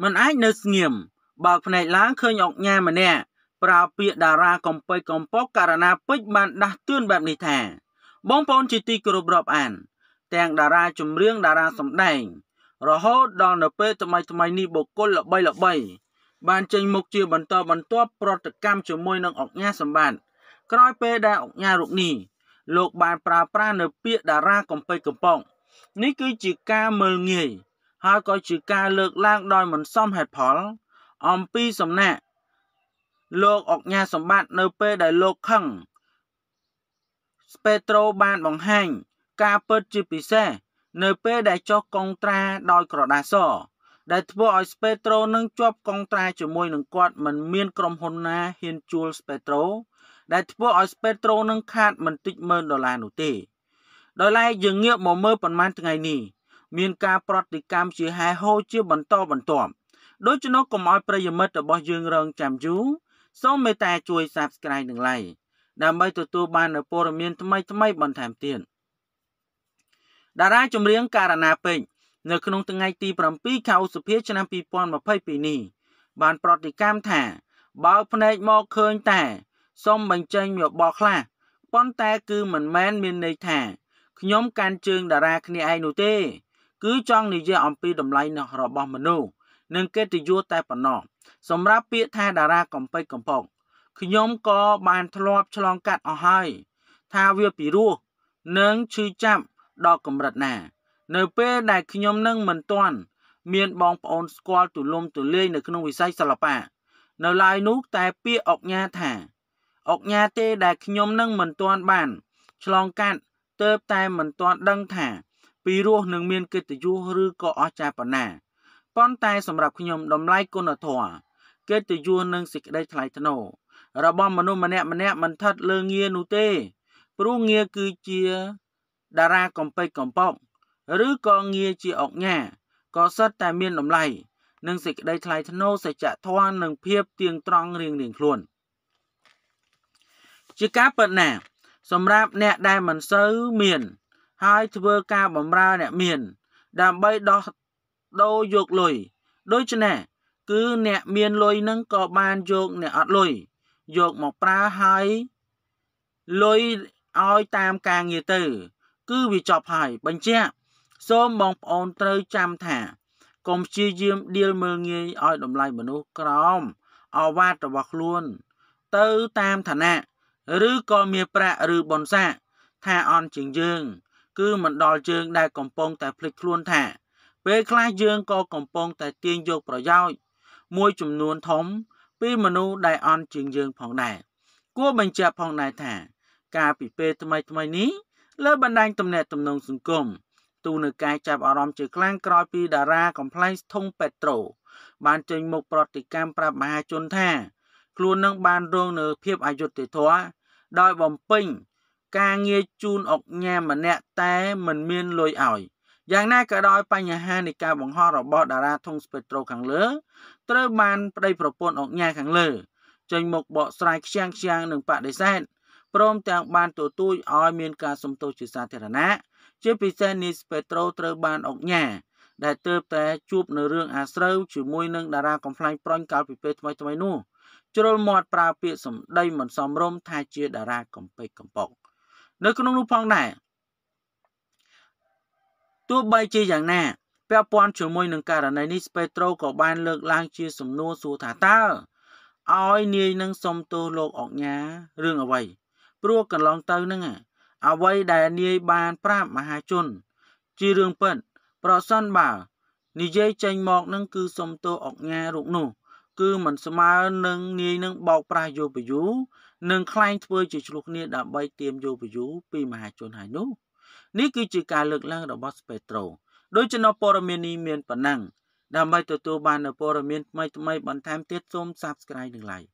មិនអាចនៅស្ងៀមបើកភ្នែកឡើងឃើញអុកញ៉ាម្នាក់ប្រើពាក្យតារាកំពេចកំពកករណាពេជ្របានដាស់តឿនបែបនេះថា បងប្អូនជាទីគោរពរាប់អាន ទាំងតារាចម្រៀងតារាសម្ដែង រហូតដល់នៅពេលថ្មីថ្មីនេះបុគ្គលល្បីល្បីបានចេញមុខជាបន្តបន្ទាប់ប្រតិកម្មជាមួយនឹងអុកញ៉ាសម្បត្តិក្រោយពេលដែលអុកញ៉ារូបនេះលោកបានប្រើប្រាស់នៅពាក្យតារាកំពេចកំពកនេះគឺជាការមើលងាយហើយក៏ជាការលើកឡើង ដោយមិនសមហេតុផល អំពីសំណាក់លោកអគ្ញាសម្បត្តិនៅពេលដែលលោកខឹងស្ពេត្រូបានបង្ហាញការពិតជាពិសេសនៅ ពេល ដែលចុះកងត្រា ដោយក្រដាសសដែលធ្វើឲ្យស្ពេត្រូនឹងជាប់កងត្រាជាមួយនឹងគាត់ មិនមានក្រុមហ៊ុនណាហ៊ានជួល ស្ពេត្រូដែលធ្វើឲ្យស្ពេត្រូនឹងខាតមិនតិចម៉ឺនដុល្លារនោះទេដោយឡែកយើងងាកមកមើលប៉ុន្មានថ្ងៃនេះមានការប្រតិកម្មជាហែហូរជាបន្តបន្ទាប់ដូច្នោះកុំឲ្យប្រិយមិត្តរបស់យើងរងចាំយូរសូមមេត្តាជួយ Subscribe និង Like ដើម្បីទទួលបាននូវព័ត៌មាន ថ្មីៗបន្ថែមទៀតតារាចម្រៀងករណាពេជ្រនៅក្នុងថ្ងៃទី7ខែឧសភាឆ្នាំ2022នេះ បានប្រតិកម្មថា បើភ្នែកមកឃើញតែសូមបញ្ចេញយោបល់ខ្លះប៉ុន្តែ គឺមិនមែន មានន័យថាខ្ញុំកាន់ជើងតារាគ្នាឯងនោះទេគឺចង់និយាយអំពីតម្លៃរបស់មនុស្សនិងកិត្តិយសតែប៉ុណ្ណោះសម្រាប់ពាក្យថាតារាកំពេចកំពកខ្ញុំក៏បានធ្លាប់ឆ្លងកាត់អស់ហើយថាវាពិរោះនិងឈឺចាប់ដល់កម្រិតណា នៅពេលដែលខ្ញុំនឹងមិនទាន់មានបងប្អូនស្គាល់ទូលំទូលាយនៅក្នុងវិស័យសិល្បៈនៅឡើយនោះតែពាក្យអុកញ៉ាថាអុកញ៉ាទេដែលខ្ញុំនឹងមិនទាន់បាន ឆ្លងកាត់ទើបតែមិនទាន់ដឹងថាពីរោះនឹងមានកិត្តិយសឬក៏អស្ចារ្យប៉ុណ្ណាប៉ុន្តែសម្រាប់ខ្ញុំតម្លៃគុណធម៌កិត្តិយសនិងសេចក្តីថ្លៃថ្នូររបស់មនុស្សម្នាក់ម្នាក់មិនថត់លើងារនោះទេ ព្រោះងារគឺជាតារាកំពេចកំពកឬក៏ងារជាអុកញ៉ាក៏សិតតែមានតម្លៃនិងសេចក្តីថ្លៃថ្នូរសច្ចធម៌និងភាពទៀងត្រង់រៀងរៀងខ្លួនជាការពិតណាស់សម្រាប់អ្នកដែលមិនសូវមានហើយធ្វើការបម្រើអ្នកមាន ដើម្បីដោះដូរយកលុយដូច្នេះគឺអ្នកមានលុយនឹងក៏បានយកអ្នកអត់លុយយកមកប្រើហើយលុយឲ្យតាមការងារទៅ គឺវាចប់ហើយបញ្ជាក់ សូមបងប្អូនត្រូវចាំថា កុំព្យាយាមដៀលមើលងាយឲ្យតម្លៃមនុស្សក្រោមអវាទរបស់ខ្លួន ទៅតាមឋានៈឬក៏មានប្រាក់ឬបុណ្យស័ក្តិថាអន់ជាងយើងគឺមិនដល់យើងដែលកំពុងតែភ្លេចខ្លួនថា ពេលខ្លះយើងក៏កំពុងតែទាញយកប្រយោជន៍មួយចំនួនធំ ពីមនុស្សដែលអន់ជាងយើងផងដែរគួរបញ្ជាក់ផងដែរថា ការពីពេលថ្មីថ្មីនេះលើបណ្ដាញទំនាក់ទំនងសង្គមទូនៅការចាប់អារម្មណ៍ជាខ្លាំងក្រោយពីតារាកំ pl ែងធុងពេត្រូ បានចេញមុខប្រតិកម្មប្រាប់មហាជនថាខ្លួននឹង បានរងនៅ ភាពអយុត្តិធម៌ដោយបំពេញការងារជូនអុកញ៉ាម្នាក់តែមិនមានលុយឲ្យយ៉ាងណាក៏ដោយបញ្ហានៃការបង្ហោះរបស់តារាធុងស្ពេត្រូខាងលើត្រូវបានប្តីប្រពន្ធអុកញ៉ាខាងលើចេញមកបកស្រាយខ្ជាំងខ្ជាំងនឹងបដិសេធព្រមទាំងបានទទូចឲ្យមានការសំទោសជាសាធារណៈជាពិសេសនីស្ពេត្រូត្រូវបានអុកញ៉ាដែលទើបតែជួបនៅរឿងអាស្រូវជាមួយនឹងតារាកំ pl ែងប្រញកាលពីពេលថ្មីថ្មីនោះជ្រុលមាត់ប្រើពាក្យសម្ដីមិនសមរម្យថាជាតារាកំពេចកំប៉ុកនៅក្នុងនោះផងដែរទោះបីជាយ៉ាងណាពាក់ព័ន្ធជាមួយនឹងករណីនេះស្ពេត្រូក៏បាន លើក ឡើង ជា សំណួរសួរថាតើឲ្យនាយនឹងសុំទោសលោកអង្ញារឿងអ្វីព្រោះកន្លងទៅនឹងអ្វីដែលនាយបានប្រាប់មហាជន ជារឿងពិតប្រសិនបើនិយាយចេញមកនឹងគឺសុំទោសអង្ញារូបនោះគឺมันស្មើនឹងងាយនឹងបោកប្រាស់យោបយូនិងខ្លែងធ្វើជាឆ្លោះគ្នាដើម្បីទាមយោបយូពីមហាជនហើយនោះនេះគឺជាការលើកឡើងរបស់ស្ពេត្រូដូចជានៅព័ត៌មាននេះមានប៉ុណ្ណឹងដើម្បីទទួលបាននូវព័ត៌មានថ្មីៗបន្ថែមទៀតសូម Subscribe នឹង Like